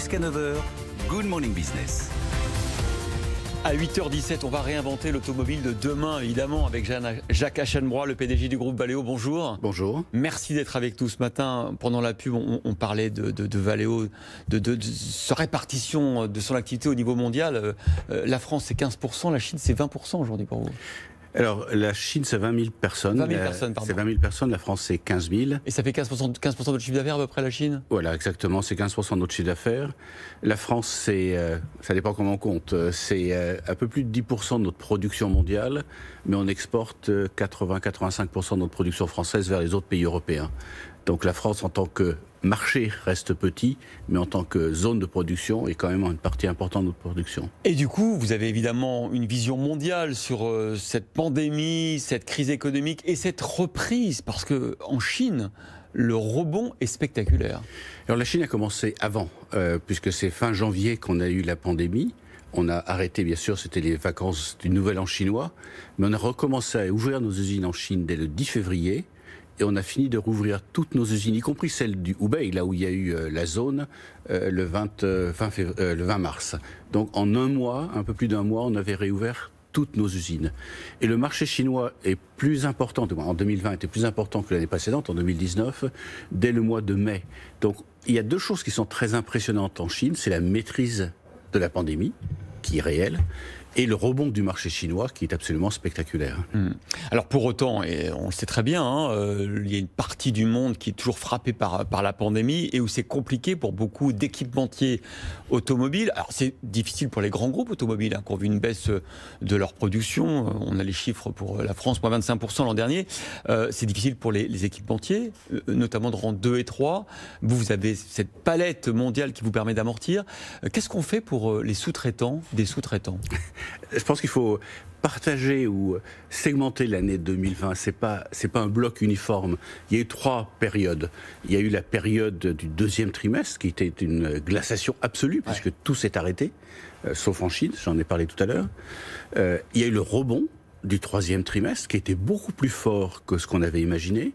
Jusqu'à 9h, Good Morning Business. À 8h17, on va réinventer l'automobile de demain, évidemment, avec Jacques Achenbrois, le PDG du groupe Valeo. Bonjour. Bonjour. Merci d'être avec nous ce matin. Pendant la pub, on, parlait de, de, de Valeo, de, sa répartition euh, de son activité au niveau mondial. Euh, euh, la France, c'est 15%, la Chine, c'est 20% aujourd'hui pour vous. Alors, la Chine, c'est 20 000 personnes. personnes, pardon. C'est 20 personnes, la France, c'est 15 000. Et ça fait 15 de, notre chiffre d'affaires à peu près, la Chine Voilà, exactement, c'est 15 de notre chiffre d'affaires. La France, c'est, euh, ça dépend comment on compte, euh, c'est euh, un peu plus de 10 de notre production mondiale, mais on exporte 80-85 de notre production française vers les autres pays européens. Donc la France en tant que marché reste petit, mais en tant que zone de production est quand même une partie importante de notre production. Et du coup, vous avez évidemment une vision mondiale sur euh, cette pandémie, cette crise économique et cette reprise, parce que en Chine, le rebond est spectaculaire. Alors la Chine a commencé avant, euh, puisque c'est fin janvier qu'on a eu la pandémie. On a arrêté, bien sûr, c'était les vacances du Nouvel An chinois, mais on a recommencé à ouvrir nos usines en Chine dès le 10 février et on a fini de rouvrir toutes nos usines, y compris celle du Hubei, là où il y a eu euh, la zone, euh, le 20, euh, mars. Donc en un mois, un peu plus d'un mois, on avait réouvert toutes nos usines. Et le marché chinois est plus important, en 2020 était plus important que l'année précédente, en 2019, dès le mois de mai. Donc il y a deux choses qui sont très impressionnantes en Chine, c'est la maîtrise de la pandémie, qui est réelle, et le rebond du marché chinois qui est absolument spectaculaire. Hmm. Alors pour autant, et on le sait très bien, hein, euh, il y a une partie du monde qui est toujours frappée par, par la pandémie et où c'est compliqué pour beaucoup d'équipementiers automobiles. Alors c'est difficile pour les grands groupes automobiles hein, qui ont vu une baisse euh, de leur production. Euh, on a les chiffres pour la France, moins 25% l'an dernier. c'est difficile pour les, les, équipementiers, notamment de rang 2 et 3. Vous, vous avez cette palette mondiale qui vous permet d'amortir. Qu'est-ce qu'on fait pour les sous-traitants des sous-traitants Je pense qu'il faut partager ou segmenter l'année 2020. C'est pas c'est pas un bloc uniforme. Il y a eu trois périodes. Il y a eu la période du deuxième trimestre qui était une glaciation absolue parce puisque tout s'est arrêté, euh, sauf en Chine. J'en ai parlé tout à l'heure. Euh, il y a eu le rebond du troisième trimestre qui était beaucoup plus fort que ce qu'on avait imaginé.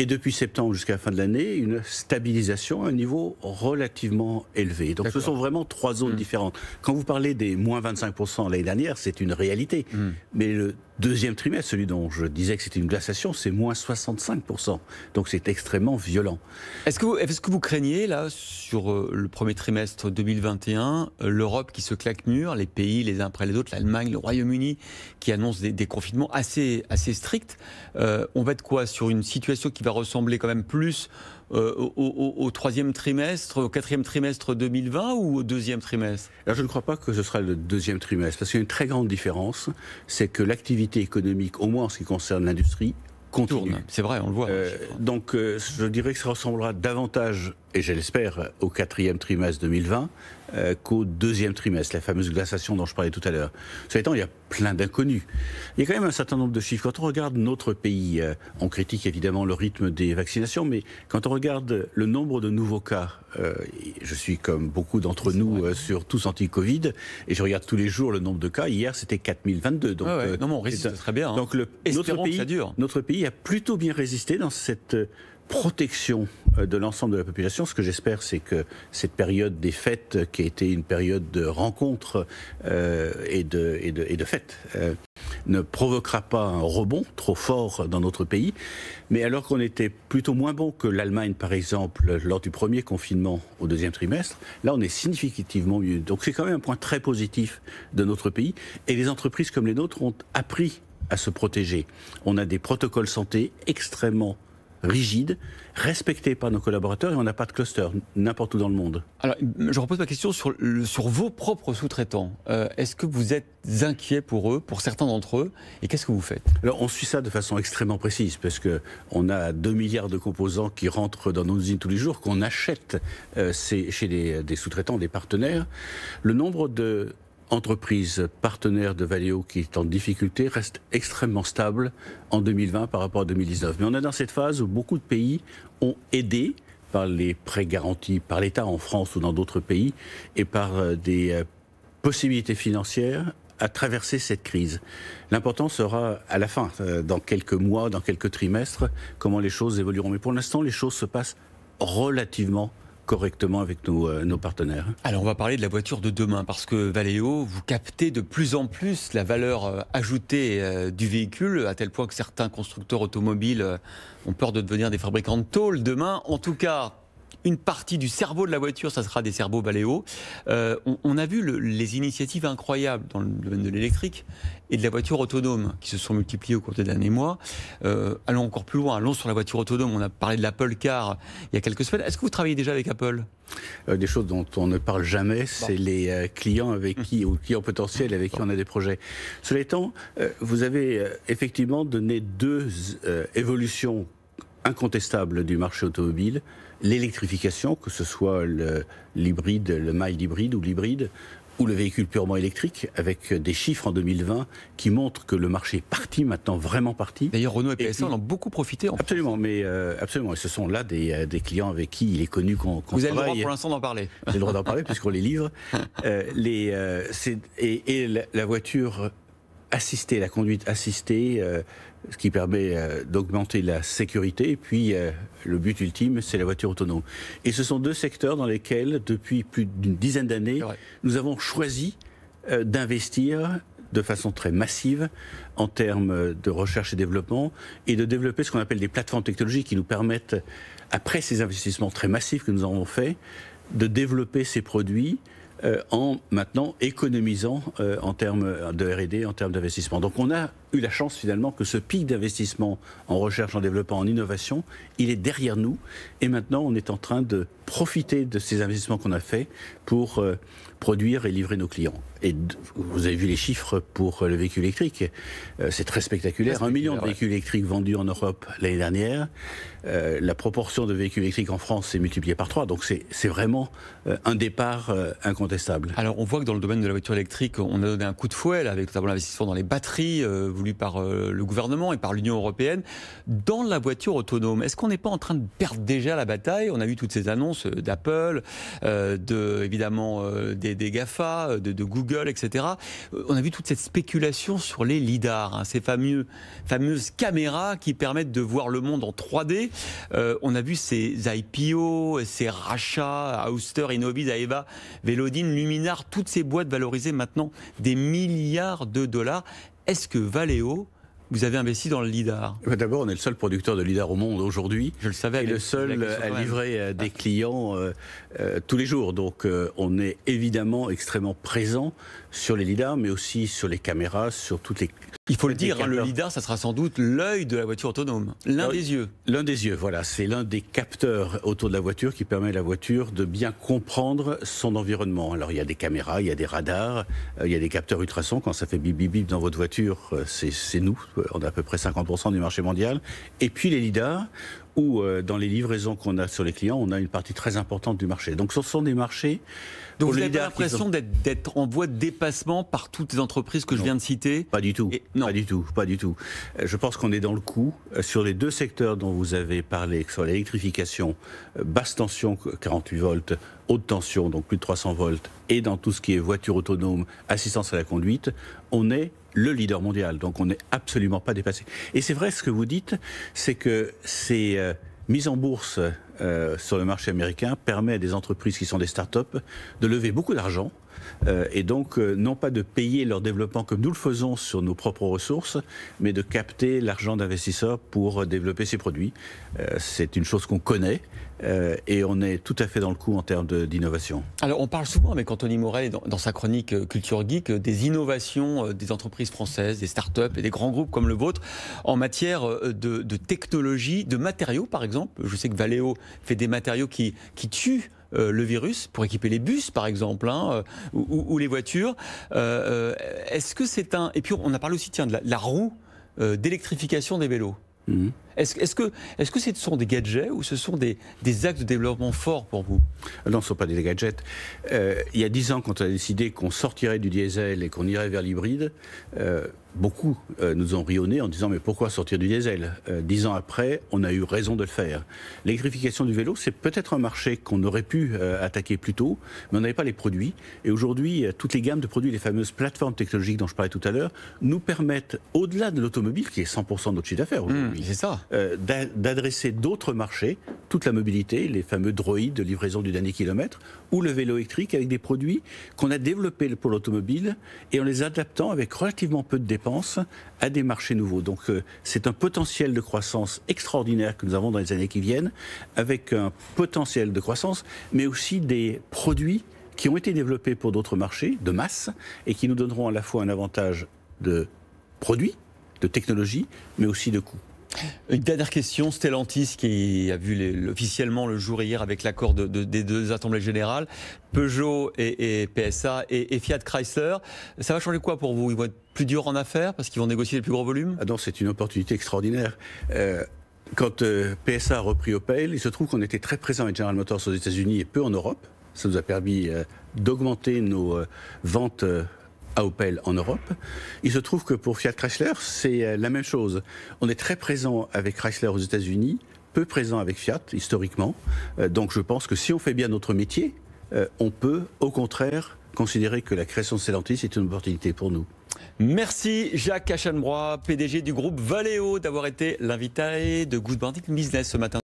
Et depuis septembre jusqu'à la fin de l'année, une stabilisation à un niveau relativement élevé. Donc ce sont vraiment trois zones hmm. différentes. Quand vous parlez des moins 25% l'année dernière, c'est une réalité. Hmm. Mais le Deuxième trimestre, celui dont je disais que c'était une glaciation, c'est moins 65%. Donc c'est extrêmement violent. Est-ce que, vous, craignez, là, sur euh, le premier trimestre 2021, l'Europe qui se claque mur, les pays les uns après les autres, l'Allemagne, le Royaume-Uni, qui annoncent des, confinements assez, stricts euh, On va être quoi Sur une situation qui va ressembler quand même plus euh, au, troisième trimestre, au quatrième trimestre 2020 ou au deuxième trimestre je ne crois pas que ce sera le deuxième trimestre, parce qu'il y a une très grande différence, c'est que l'activité économique, au moins en ce qui concerne l'industrie, contourne C'est vrai, on le voit. Hein, euh, donc, euh, je dirais que ça ressemblera davantage et je l'espère, au quatrième trimestre 2020 euh, qu'au deuxième trimestre, la fameuse glaciation dont je parlais tout à l'heure. Cela étant, il y a plein d'inconnus. Il y a quand même un certain nombre de chiffres. Quand on regarde notre pays, euh, on critique évidemment le rythme des vaccinations, mais quand on regarde le nombre de nouveaux cas, euh, je suis comme beaucoup d'entre nous sur tous anti-Covid, et je regarde tous les jours le nombre de cas. Hier, c'était 4022. Donc, ah non, mais on résiste très bien. Hein. Donc, pays, que notre pays a plutôt bien résisté dans cette protection euh, de l'ensemble de la population. Ce que j'espère, c'est que cette période des fêtes, euh, qui a été une période de rencontres euh, et, de, et, de, et de fêtes, euh, ne provoquera pas un rebond trop fort dans notre pays. Mais alors qu'on était plutôt moins bon que l'Allemagne, par exemple, lors du premier confinement au deuxième trimestre, là, on est significativement mieux. Donc c'est quand même un point très positif de notre pays. Et les entreprises comme les nôtres ont appris à se protéger. On a des protocoles santé extrêmement rigide, respectée par nos collaborateurs et on n'a pas de cluster n'importe où dans le monde. Alors, je repose ma question sur, sur vos propres sous-traitants. Euh, est-ce que vous êtes inquiet pour eux, pour certains d'entre eux, et qu'est-ce que vous faites Alors, on suit ça de façon extrêmement précise, parce qu'on a 2 milliards de composants qui rentrent dans nos usines tous les jours, qu'on achète euh, chez des, des sous-traitants, des partenaires. Le nombre de entreprise partenaire de Valeo qui est en difficulté reste extrêmement stable en 2020 par rapport à 2019. Mais on est dans cette phase où beaucoup de pays ont aidé par les prêts garantis par l'État en France ou dans d'autres pays et par euh, des euh, possibilités financières à traverser cette crise. L'important sera à la fin, euh, dans quelques mois, dans quelques trimestres, comment les choses évolueront. Mais pour l'instant, les choses se passent relativement correctement avec euh, nos, partenaires. Alors on va parler de la voiture de demain parce que Valeo, vous captez de plus en plus la valeur euh, ajoutée euh, du véhicule à tel point que certains constructeurs automobiles ont peur de devenir des fabricants de tôles demain. En tout cas, une partie du cerveau de la voiture, ça sera des cerveaux baléo. Euh, on, a vu les initiatives incroyables dans le domaine de l'électrique et de la voiture autonome qui se sont multipliées au cours des derniers mois. Euh, allons encore plus loin, allons sur la voiture autonome. On a parlé de l'Apple Car il y a quelques semaines. Est-ce que vous travaillez déjà avec Apple euh, Des choses dont on ne parle jamais, c'est les clients avec qui, ou clients potentiels avec qui on a des projets. Cela étant, vous avez effectivement donné deux évolutions incontestable du marché automobile, l'électrification, que ce soit l'hybride, le, mild hybride ou l'hybride, ou le véhicule purement électrique, avec des chiffres en 2020 qui montrent que le marché est parti maintenant, vraiment parti. D'ailleurs, Renault et PSA en ont beaucoup profité. absolument, mais euh, absolument. Et ce sont là euh, des, clients avec qui il est connu qu'on qu Vous avez le droit pour l'instant d'en parler. J'ai le droit d'en parler puisqu'on les livre. Euh, et, la voiture assister, la conduite assistée, euh, ce qui permet euh, d'augmenter la sécurité. puis, euh, le but ultime, c'est la voiture autonome. Et ce sont deux secteurs dans lesquels, depuis plus d'une dizaine d'années, nous avons choisi d'investir de façon très massive en termes de recherche et développement et de développer ce qu'on appelle des plateformes technologiques qui nous permettent, après ces investissements très massifs que nous avons faits, de développer ces produits euh, en maintenant économisant euh, en termes euh, de RD, en termes d'investissement. Donc on a eu la chance finalement que ce pic d'investissement en recherche, en développement, en innovation, il est derrière nous. Et maintenant, on est en train de profiter de ces investissements qu'on a faits pour produire et livrer nos clients. Et vous avez vu les chiffres pour euh, le véhicule électrique. Euh, c'est très spectaculaire. Un million de véhicules électriques vendus en Europe l'année dernière. Euh, la proportion de véhicules électriques en France s'est multipliée par trois. Donc c'est vraiment un départ incontestable. Alors on voit que dans le domaine de la voiture électrique, on a donné un coup de fouet, avec notamment l'investissement dans les batteries voulu par le gouvernement et par l'Union européenne. Dans la voiture autonome, est-ce qu'on n'est pas en train de perdre déjà la bataille On a vu toutes ces annonces d'Apple, de évidemment des des, GAFA, euh, de, Google, etc. Euh, on a vu toute cette spéculation sur les lidars, hein, ces fameuses caméras qui permettent de voir le monde en 3D. Euh, on a vu ces IPO, ces rachats, Auster, Innoviz, Aeva, Vélodine, Luminar, toutes ces boîtes valorisées maintenant des milliards de dollars. Est-ce que Valeo vous avez investi dans le LIDAR. D'abord, on est le seul producteur de LIDAR au monde aujourd'hui. Je le savais. Et le seul euh, à livrer euh, des ah. clients euh, tous les jours. Donc, on est évidemment extrêmement présent sur les LIDAR, mais aussi sur les caméras, sur toutes les. Il faut le dire, hein, le LIDAR, ça sera sans doute l'œil de la voiture autonome. L'un ah des yeux. L'un des yeux, voilà. C'est l'un des capteurs autour de la voiture qui permet à la voiture de bien comprendre son environnement. Alors, il y a des caméras, il y a des radars, il y a des capteurs ultrasons. Quand ça fait bip bip bip dans votre voiture, c'est nous on a à peu près 50% du marché mondial. Et puis les LIDAR, où euh, dans les livraisons qu'on a sur les clients, on a une partie très importante du marché. Donc ce sont des marchés. Donc vous avez l'impression d'être en voie de dépassement par toutes les entreprises que je viens de citer Pas du tout. Pas du tout. Pas du tout. Euh, je pense qu'on est dans le coup euh, sur les deux secteurs dont vous avez parlé, que soit l'électrification, basse tension 48 volts, haute tension donc plus de 300 volts, et dans tout ce qui est voiture autonome, assistance à la conduite, on est le leader mondial. Donc on n'est absolument pas dépassé. Et c'est vrai ce que vous dites, c'est que ces euh, mises en bourse euh, sur le marché américain permettent à des entreprises qui sont des start-up de lever beaucoup d'argent euh, et donc euh, non pas de payer leur développement comme nous le faisons sur nos propres ressources, mais de capter l'argent d'investisseurs pour développer ces produits. Euh, c'est une chose qu'on connaît. et on est tout à fait dans le coup en termes d'innovation. Alors on parle souvent avec Anthony Morel dans, sa chronique Culture Geek des innovations des entreprises françaises, des startups et des grands groupes comme le vôtre en matière de, technologie, de matériaux par exemple. Je sais que Valeo fait des matériaux qui tuent euh, le virus, pour équiper les bus par exemple, hein, euh, ou, les voitures. Euh, est-ce que c'est un... Et puis on a parlé aussi tiens, de, la, roue d'électrification des vélos. Mhm. Est-ce que, est -ce, que ce sont des gadgets ou ce sont des, actes de développement forts pour vous Non, ce ne sont pas des gadgets. Euh, il y a dix ans, quand on a décidé qu'on sortirait du diesel et qu'on irait vers l'hybride, euh, beaucoup euh, nous ont rionné en disant mais pourquoi sortir du diesel Dix ans après, on a eu raison de le faire. L'électrification du vélo, c'est peut-être un marché qu'on aurait pu attaquer plus tôt, mais on n'avait pas les produits. Et aujourd'hui, toutes les gammes de produits, les fameuses plateformes technologiques dont je parlais tout à l'heure, nous permettent, au-delà de l'automobile, qui est 100% de notre chiffre d'affaires mmh, aujourd'hui, c'est ça euh, d'adresser d'autres marchés, toute la mobilité, les fameux droïdes de livraison du dernier kilomètre, ou le vélo électrique avec des produits qu'on a développés pour l'automobile et en les adaptant avec relativement peu de dépenses à des marchés nouveaux. Donc euh, c'est un potentiel de croissance extraordinaire que nous avons dans les années qui viennent, avec un potentiel de croissance, mais aussi des produits qui ont été développés pour d'autres marchés de masse et qui nous donneront à la fois un avantage de produits, de technologie, mais aussi de coûts. Une dernière question, Stellantis qui a vu officiellement le jour hier avec l'accord des deux assemblées générales, Peugeot et, PSA et, Fiat Chrysler, ça va changer quoi pour vous Ils vont être plus durs en affaires parce qu'ils vont négocier les plus gros volumes ah Non, c'est une opportunité extraordinaire. Euh, quand euh, PSA a repris Opel, il se trouve qu'on était très présent avec General Motors aux États-Unis et peu en Europe. Ça nous a permis euh, d'augmenter nos ventes à Opel en Europe. Il se trouve que pour Fiat Chrysler, c'est euh, la même chose. On est très présent avec Chrysler aux États-Unis, peu présent avec Fiat historiquement. Euh, donc je pense que si on fait bien notre métier, euh, on peut au contraire considérer que la création de Stellantis est une opportunité pour nous. Merci Jacques Cachanbrois, PDG du groupe Valeo, d'avoir été l'invité de Good Bandit Business ce matin.